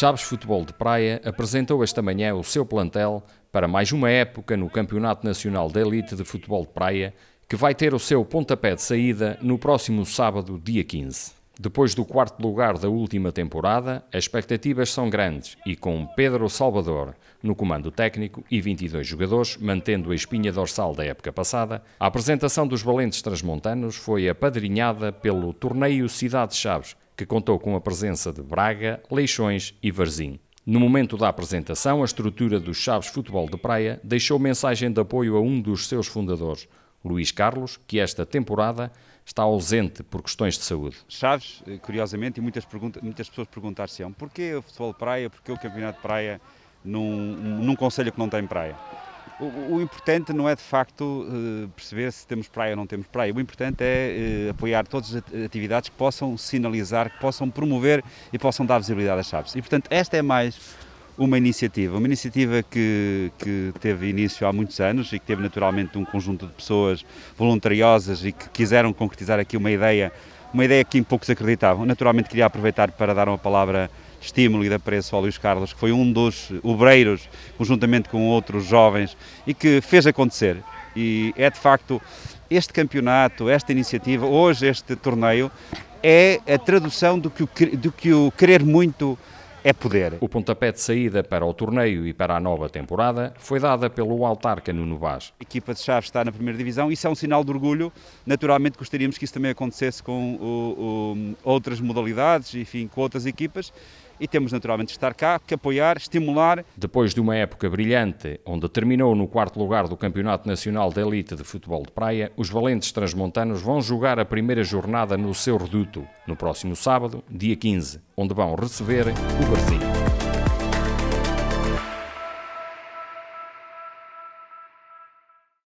Chaves Futebol de Praia apresentou esta manhã o seu plantel para mais uma época no Campeonato Nacional de Elite de Futebol de Praia, que vai ter o seu pontapé de saída no próximo sábado, dia 15. Depois do quarto lugar da última temporada, as expectativas são grandes e com Pedro Salvador no comando técnico e 22 jogadores, mantendo a espinha dorsal da época passada, a apresentação dos valentes transmontanos foi apadrinhada pelo Torneio Cidade Chaves, que contou com a presença de Braga, Leixões e Varzim. No momento da apresentação, a estrutura do Chaves Futebol de Praia deixou mensagem de apoio a um dos seus fundadores, Luís Carlos, que esta temporada está ausente por questões de saúde. Chaves, eh, curiosamente, e muitas, muitas pessoas perguntar-se-ão porquê o futebol de praia, porquê o campeonato de praia num, num conselho que não tem praia? O, o, importante não é de facto eh, perceber se temos praia ou não temos praia. O importante é eh, apoiar todas as atividades que possam sinalizar, que possam promover e possam dar visibilidade às chaves. E portanto, esta é mais uma iniciativa, uma iniciativa que, que teve início há muitos anos e que teve naturalmente um conjunto de pessoas voluntariosas e que quiseram concretizar aqui uma ideia, uma ideia que em poucos acreditavam. Naturalmente queria aproveitar para dar uma palavra estímulo e de apreço ao Luís Carlos, que foi um dos obreiros, conjuntamente com outros jovens, e que fez acontecer. E é de facto este campeonato, esta iniciativa, hoje este torneio, é a tradução do que o, do que o querer muito é poder. O pontapé de saída para o torneio e para a nova temporada foi dada pelo Altarca Nuno Vaz. A equipa de Chaves está na primeira divisão, isso é um sinal de orgulho. Naturalmente gostaríamos que isso também acontecesse com o, o, outras modalidades, enfim, com outras equipas e temos naturalmente de estar cá, que apoiar, estimular. Depois de uma época brilhante, onde terminou no quarto lugar do Campeonato Nacional de Elite de Futebol de Praia, os valentes transmontanos vão jogar a primeira jornada no seu reduto, no próximo sábado, dia 15, onde vão receber o Brasil.